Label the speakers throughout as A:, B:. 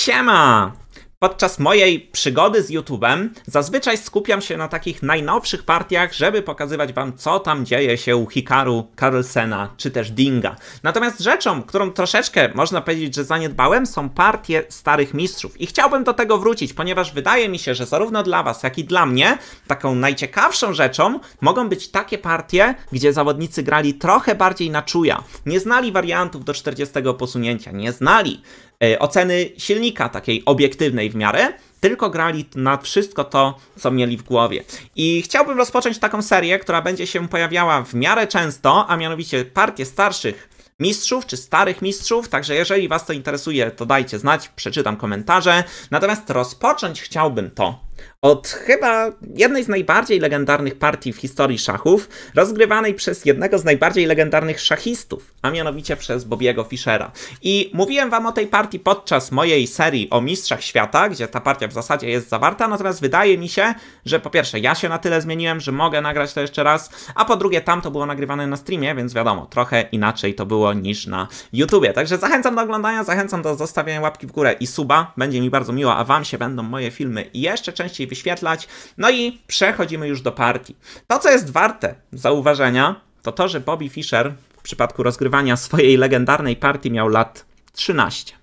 A: Shama。Podczas mojej przygody z YouTube'em zazwyczaj skupiam się na takich najnowszych partiach, żeby pokazywać wam, co tam dzieje się u Hikaru Carlsena czy też Dinga. Natomiast rzeczą, którą troszeczkę można powiedzieć, że zaniedbałem, są partie starych mistrzów. I chciałbym do tego wrócić, ponieważ wydaje mi się, że zarówno dla was, jak i dla mnie, taką najciekawszą rzeczą mogą być takie partie, gdzie zawodnicy grali trochę bardziej na czuja. Nie znali wariantów do 40 posunięcia, nie znali e, oceny silnika takiej obiektywnej, w miarę, tylko grali na wszystko to, co mieli w głowie. I chciałbym rozpocząć taką serię, która będzie się pojawiała w miarę często, a mianowicie partie starszych mistrzów czy starych mistrzów, także jeżeli Was to interesuje, to dajcie znać, przeczytam komentarze. Natomiast rozpocząć chciałbym to od chyba jednej z najbardziej legendarnych partii w historii szachów, rozgrywanej przez jednego z najbardziej legendarnych szachistów, a mianowicie przez Bobiego Fischera. I mówiłem wam o tej partii podczas mojej serii o Mistrzach Świata, gdzie ta partia w zasadzie jest zawarta, natomiast wydaje mi się, że po pierwsze ja się na tyle zmieniłem, że mogę nagrać to jeszcze raz, a po drugie tam to było nagrywane na streamie, więc wiadomo, trochę inaczej to było niż na YouTubie. Także zachęcam do oglądania, zachęcam do zostawienia łapki w górę i suba, będzie mi bardzo miło, a wam się będą moje filmy jeszcze częściej wyświetlać. No i przechodzimy już do partii. To, co jest warte zauważenia, to to, że Bobby Fischer w przypadku rozgrywania swojej legendarnej partii miał lat 13.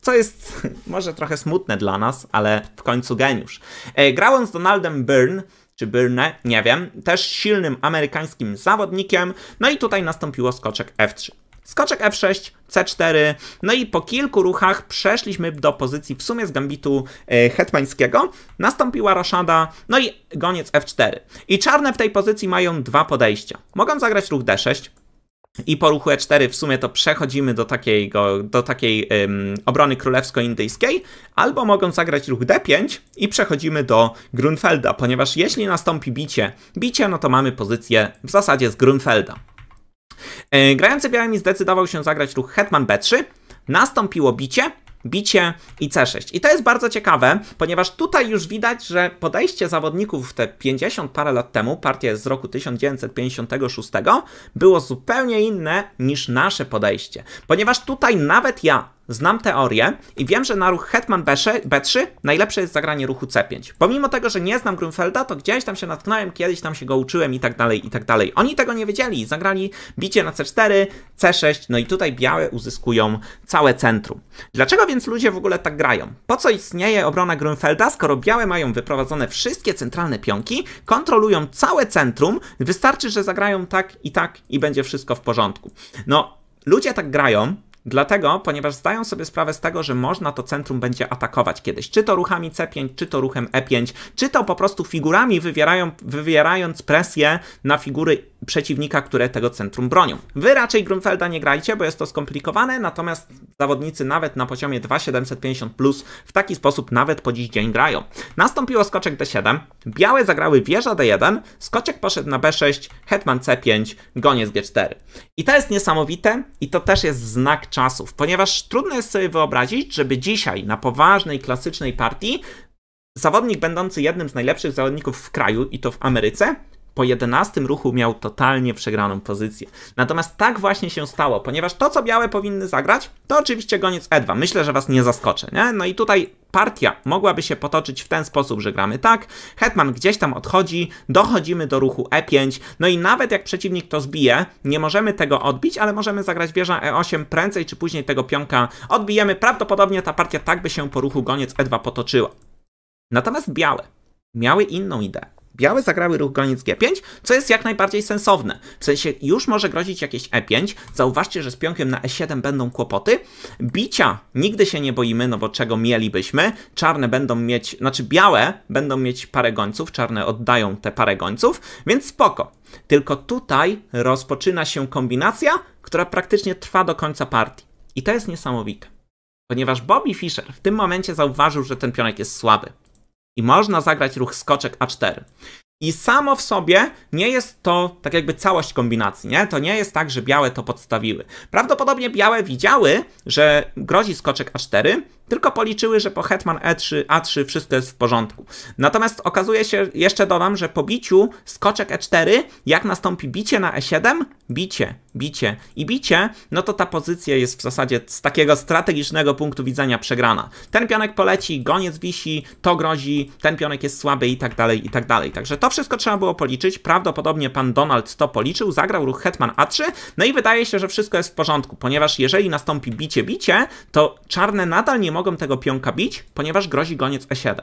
A: Co jest może trochę smutne dla nas, ale w końcu geniusz. E, Grał on z Donaldem Byrne, czy Byrne, nie wiem, też silnym amerykańskim zawodnikiem, no i tutaj nastąpiło skoczek F3. Skoczek F6, C4, no i po kilku ruchach przeszliśmy do pozycji w sumie z gambitu e, hetmańskiego. Nastąpiła roszada, no i goniec F4. I czarne w tej pozycji mają dwa podejścia. Mogą zagrać ruch D6, i po ruchu E4 w sumie to przechodzimy do, takiego, do takiej ym, obrony królewsko-indyjskiej, albo mogą zagrać ruch D5 i przechodzimy do Grunfelda, ponieważ jeśli nastąpi bicie, bicie, no to mamy pozycję w zasadzie z Grunfelda. E, grający białymi zdecydował się zagrać ruch Hetman B3, nastąpiło bicie, bicie i C6. I to jest bardzo ciekawe, ponieważ tutaj już widać, że podejście zawodników w te 50 parę lat temu, partia z roku 1956, było zupełnie inne niż nasze podejście. Ponieważ tutaj nawet ja, Znam teorię i wiem, że na ruch Hetman B3 najlepsze jest zagranie ruchu C5. Pomimo tego, że nie znam Grunfelda, to gdzieś tam się natknąłem, kiedyś tam się go uczyłem i tak dalej, i tak dalej. Oni tego nie wiedzieli zagrali bicie na C4, C6, no i tutaj białe uzyskują całe centrum. Dlaczego więc ludzie w ogóle tak grają? Po co istnieje obrona Grunfelda, skoro białe mają wyprowadzone wszystkie centralne pionki, kontrolują całe centrum, wystarczy, że zagrają tak i tak i będzie wszystko w porządku. No, ludzie tak grają, Dlatego, ponieważ zdają sobie sprawę z tego, że można to centrum będzie atakować kiedyś, czy to ruchami C5, czy to ruchem E5, czy to po prostu figurami wywierają, wywierając presję na figury przeciwnika, które tego centrum bronią. Wy raczej Grunfelda nie grajcie, bo jest to skomplikowane, natomiast zawodnicy nawet na poziomie 2750 plus w taki sposób nawet po dziś dzień grają. Nastąpiło skoczek D7, białe zagrały wieża D1, skoczek poszedł na B6, hetman C5, goniec G4. I to jest niesamowite i to też jest znak czasów, ponieważ trudno jest sobie wyobrazić, żeby dzisiaj na poważnej, klasycznej partii zawodnik będący jednym z najlepszych zawodników w kraju i to w Ameryce po 11 ruchu miał totalnie przegraną pozycję. Natomiast tak właśnie się stało, ponieważ to, co białe powinny zagrać, to oczywiście goniec E2. Myślę, że was nie zaskoczę, nie? No i tutaj partia mogłaby się potoczyć w ten sposób, że gramy tak, hetman gdzieś tam odchodzi, dochodzimy do ruchu E5, no i nawet jak przeciwnik to zbije, nie możemy tego odbić, ale możemy zagrać wieża E8 prędzej czy później tego pionka odbijemy. Prawdopodobnie ta partia tak by się po ruchu goniec E2 potoczyła. Natomiast białe miały inną ideę. Białe zagrały ruch goniec G5, co jest jak najbardziej sensowne. W sensie już może grozić jakieś E5. Zauważcie, że z pionkiem na E7 będą kłopoty. Bicia nigdy się nie boimy, no bo czego mielibyśmy. Czarne będą mieć, znaczy białe będą mieć parę gońców, czarne oddają te parę gońców, więc spoko. Tylko tutaj rozpoczyna się kombinacja, która praktycznie trwa do końca partii. I to jest niesamowite. Ponieważ Bobby Fischer w tym momencie zauważył, że ten pionek jest słaby i można zagrać ruch skoczek A4. I samo w sobie nie jest to tak jakby całość kombinacji, nie? To nie jest tak, że białe to podstawiły. Prawdopodobnie białe widziały, że grozi skoczek A4, tylko policzyły, że po Hetman E3, A3 wszystko jest w porządku. Natomiast okazuje się, jeszcze dodam, że po biciu skoczek E4, jak nastąpi bicie na E7, bicie, bicie i bicie, no to ta pozycja jest w zasadzie z takiego strategicznego punktu widzenia przegrana. Ten pionek poleci, goniec wisi, to grozi, ten pionek jest słaby i tak dalej, i tak dalej. Także to wszystko trzeba było policzyć. Prawdopodobnie pan Donald to policzył, zagrał ruch Hetman A3, no i wydaje się, że wszystko jest w porządku, ponieważ jeżeli nastąpi bicie, bicie, to czarne nadal nie mogą mogą tego pionka bić, ponieważ grozi goniec E7.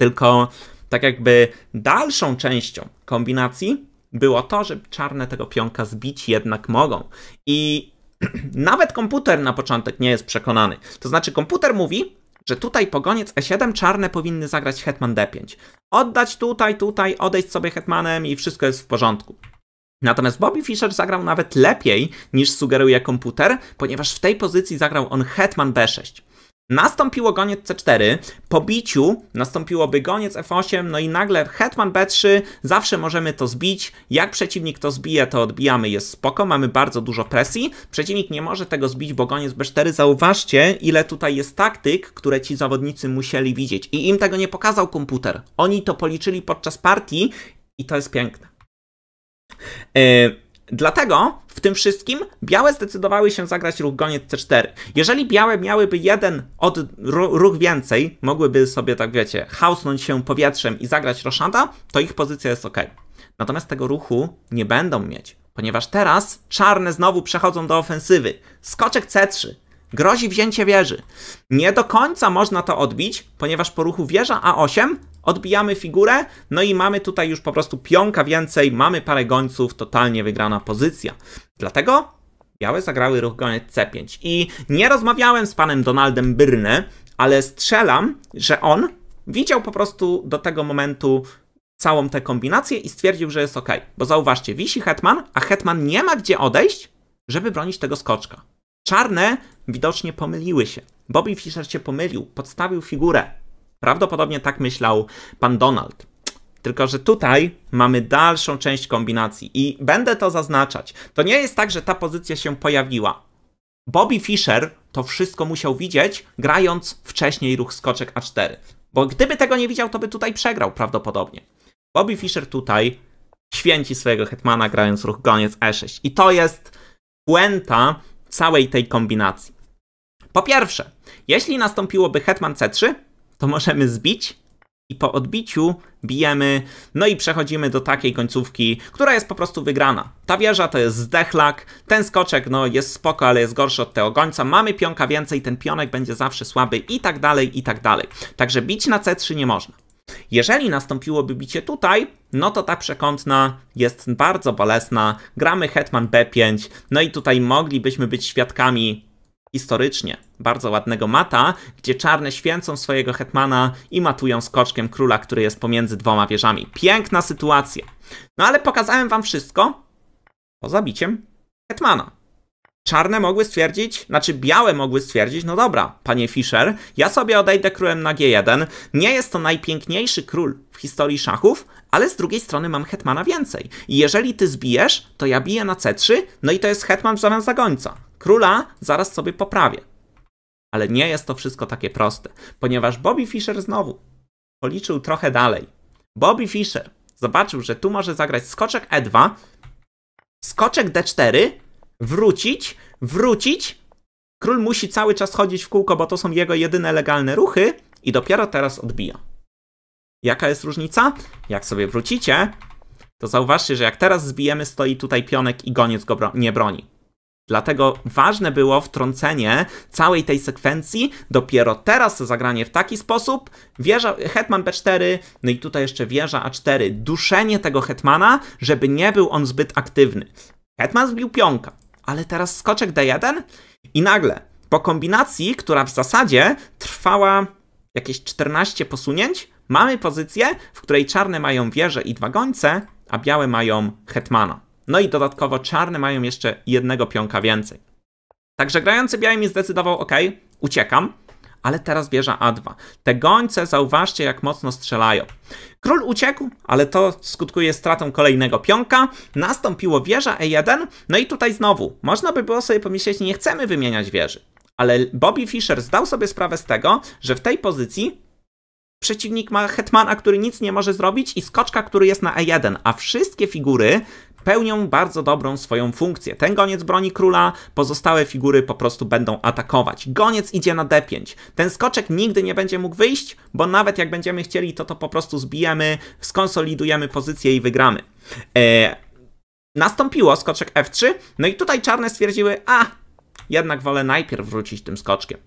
A: Tylko tak jakby dalszą częścią kombinacji było to, że czarne tego pionka zbić jednak mogą. I nawet komputer na początek nie jest przekonany. To znaczy komputer mówi, że tutaj pogoniec E7 czarne powinny zagrać hetman D5. Oddać tutaj, tutaj, odejść sobie hetmanem i wszystko jest w porządku. Natomiast Bobby Fischer zagrał nawet lepiej niż sugeruje komputer, ponieważ w tej pozycji zagrał on hetman B6. Nastąpiło goniec C4, po biciu nastąpiłoby goniec F8, no i nagle hetman B3, zawsze możemy to zbić, jak przeciwnik to zbije, to odbijamy, jest spoko, mamy bardzo dużo presji, przeciwnik nie może tego zbić, bo goniec B4, zauważcie ile tutaj jest taktyk, które ci zawodnicy musieli widzieć i im tego nie pokazał komputer, oni to policzyli podczas partii i to jest piękne. Yy... Dlatego w tym wszystkim białe zdecydowały się zagrać ruch goniec C4. Jeżeli białe miałyby jeden od ruch więcej, mogłyby sobie, tak wiecie, hausnąć się powietrzem i zagrać roszada, to ich pozycja jest ok. Natomiast tego ruchu nie będą mieć, ponieważ teraz czarne znowu przechodzą do ofensywy. Skoczek C3. Grozi wzięcie wieży. Nie do końca można to odbić, ponieważ po ruchu wieża A8 odbijamy figurę, no i mamy tutaj już po prostu pionka więcej, mamy parę gońców, totalnie wygrana pozycja. Dlatego białe zagrały ruch goniec C5. I nie rozmawiałem z panem Donaldem Byrne, ale strzelam, że on widział po prostu do tego momentu całą tę kombinację i stwierdził, że jest ok. Bo zauważcie, wisi hetman, a hetman nie ma gdzie odejść, żeby bronić tego skoczka. Czarne widocznie pomyliły się. Bobby Fischer się pomylił, podstawił figurę, Prawdopodobnie tak myślał pan Donald. Tylko, że tutaj mamy dalszą część kombinacji i będę to zaznaczać. To nie jest tak, że ta pozycja się pojawiła. Bobby Fischer to wszystko musiał widzieć, grając wcześniej ruch skoczek A4. Bo gdyby tego nie widział, to by tutaj przegrał prawdopodobnie. Bobby Fischer tutaj święci swojego hetmana, grając ruch goniec E6. I to jest puenta całej tej kombinacji. Po pierwsze, jeśli nastąpiłoby hetman C3, to możemy zbić i po odbiciu bijemy, no i przechodzimy do takiej końcówki, która jest po prostu wygrana. Ta wieża to jest zdechlak, ten skoczek no jest spoko, ale jest gorszy od tego gońca, mamy pionka więcej, ten pionek będzie zawsze słaby i tak dalej, i tak dalej. Także bić na C3 nie można. Jeżeli nastąpiłoby bicie tutaj, no to ta przekątna jest bardzo bolesna. Gramy hetman b5, no i tutaj moglibyśmy być świadkami historycznie bardzo ładnego mata, gdzie czarne święcą swojego hetmana i matują skoczkiem króla, który jest pomiędzy dwoma wieżami. Piękna sytuacja. No ale pokazałem wam wszystko poza biciem hetmana. Czarne mogły stwierdzić, znaczy białe mogły stwierdzić, no dobra, panie Fischer, ja sobie odejdę królem na G1. Nie jest to najpiękniejszy król w historii szachów, ale z drugiej strony mam hetmana więcej. I jeżeli ty zbijesz, to ja biję na C3, no i to jest hetman w zamian za gońca. Króla zaraz sobie poprawię. Ale nie jest to wszystko takie proste, ponieważ Bobby Fischer znowu policzył trochę dalej. Bobby Fischer zobaczył, że tu może zagrać skoczek E2, skoczek D4, wrócić, wrócić. Król musi cały czas chodzić w kółko, bo to są jego jedyne legalne ruchy i dopiero teraz odbija. Jaka jest różnica? Jak sobie wrócicie, to zauważcie, że jak teraz zbijemy, stoi tutaj pionek i goniec go bro nie broni. Dlatego ważne było wtrącenie całej tej sekwencji, dopiero teraz zagranie w taki sposób, wieża, hetman b4, no i tutaj jeszcze wieża a4, duszenie tego hetmana, żeby nie był on zbyt aktywny. Hetman zbił pionka, ale teraz skoczek d1 i nagle po kombinacji, która w zasadzie trwała jakieś 14 posunięć, mamy pozycję, w której czarne mają wieżę i dwa gońce, a białe mają hetmana. No i dodatkowo czarne mają jeszcze jednego pionka więcej. Także grający białymi zdecydował, ok, uciekam, ale teraz wieża A2. Te gońce, zauważcie, jak mocno strzelają. Król uciekł, ale to skutkuje stratą kolejnego pionka. Nastąpiło wieża E1, no i tutaj znowu, można by było sobie pomyśleć, nie chcemy wymieniać wieży. Ale Bobby Fischer zdał sobie sprawę z tego, że w tej pozycji przeciwnik ma hetmana, który nic nie może zrobić i skoczka, który jest na E1, a wszystkie figury, pełnią bardzo dobrą swoją funkcję. Ten goniec broni króla, pozostałe figury po prostu będą atakować. Goniec idzie na d5. Ten skoczek nigdy nie będzie mógł wyjść, bo nawet jak będziemy chcieli, to to po prostu zbijemy, skonsolidujemy pozycję i wygramy. Eee, nastąpiło skoczek f3, no i tutaj czarne stwierdziły, a jednak wolę najpierw wrócić tym skoczkiem.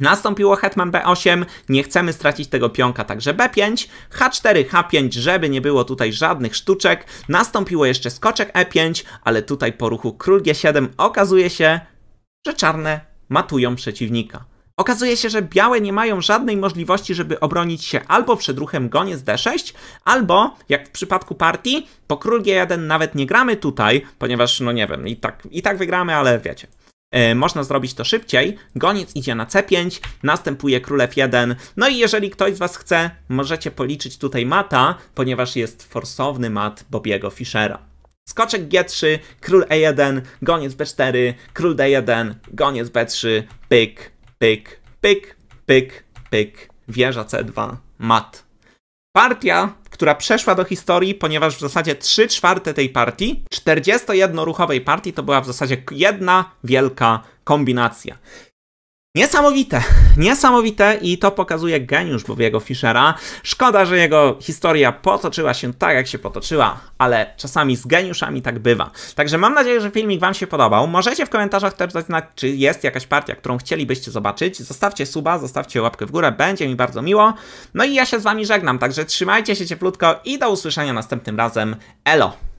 A: Nastąpiło hetman b8, nie chcemy stracić tego pionka, także b5, h4, h5, żeby nie było tutaj żadnych sztuczek. Nastąpiło jeszcze skoczek e5, ale tutaj po ruchu król g7 okazuje się, że czarne matują przeciwnika. Okazuje się, że białe nie mają żadnej możliwości, żeby obronić się albo przed ruchem goniec d6, albo, jak w przypadku partii, po król g1 nawet nie gramy tutaj, ponieważ, no nie wiem, i tak, i tak wygramy, ale wiecie. E, można zrobić to szybciej. Goniec idzie na C5, następuje królew 1. No i jeżeli ktoś z Was chce, możecie policzyć tutaj mata, ponieważ jest forsowny mat Bobiego Fischera. Skoczek G3, król E1, goniec B4, król D1, goniec B3, pyk, pyk, pyk, pyk, pyk, wieża C2, mat. Partia która przeszła do historii, ponieważ w zasadzie 3 czwarte tej partii, 41-ruchowej partii, to była w zasadzie jedna wielka kombinacja. Niesamowite, niesamowite i to pokazuje geniusz Bobiego Fischera. Szkoda, że jego historia potoczyła się tak, jak się potoczyła, ale czasami z geniuszami tak bywa. Także mam nadzieję, że filmik Wam się podobał. Możecie w komentarzach też zaznać, czy jest jakaś partia, którą chcielibyście zobaczyć. Zostawcie suba, zostawcie łapkę w górę, będzie mi bardzo miło. No i ja się z Wami żegnam, także trzymajcie się cieplutko i do usłyszenia następnym razem. Elo!